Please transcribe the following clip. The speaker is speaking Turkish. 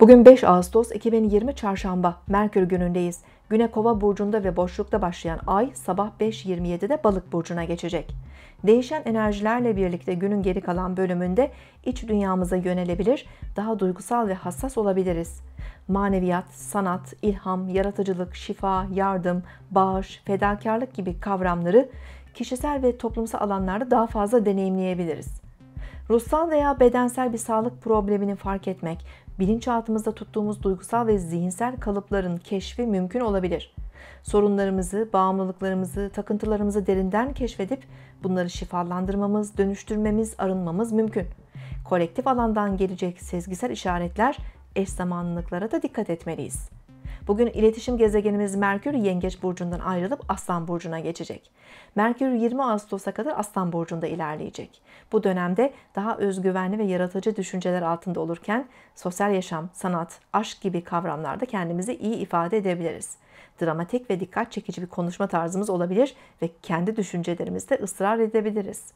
Bugün 5 Ağustos 2020 Çarşamba Merkür günündeyiz. Güne Kova burcunda ve boşlukta başlayan ay sabah 5.27'de Balık burcuna geçecek. Değişen enerjilerle birlikte günün geri kalan bölümünde iç dünyamıza yönelebilir, daha duygusal ve hassas olabiliriz. Maneviyat, sanat, ilham, yaratıcılık, şifa, yardım, bağış, fedakarlık gibi kavramları kişisel ve toplumsal alanlarda daha fazla deneyimleyebiliriz. Ruhsal veya bedensel bir sağlık problemini fark etmek, bilinçaltımızda tuttuğumuz duygusal ve zihinsel kalıpların keşfi mümkün olabilir. Sorunlarımızı, bağımlılıklarımızı, takıntılarımızı derinden keşfedip bunları şifalandırmamız, dönüştürmemiz, arınmamız mümkün. Kolektif alandan gelecek sezgisel işaretler eş zamanlılıklara da dikkat etmeliyiz. Bugün iletişim gezegenimiz Merkür Yengeç Burcu'ndan ayrılıp Aslan Burcu'na geçecek. Merkür 20 Ağustos'a kadar Aslan Burcu'nda ilerleyecek. Bu dönemde daha özgüvenli ve yaratıcı düşünceler altında olurken sosyal yaşam, sanat, aşk gibi kavramlarda kendimizi iyi ifade edebiliriz. Dramatik ve dikkat çekici bir konuşma tarzımız olabilir ve kendi düşüncelerimizde ısrar edebiliriz.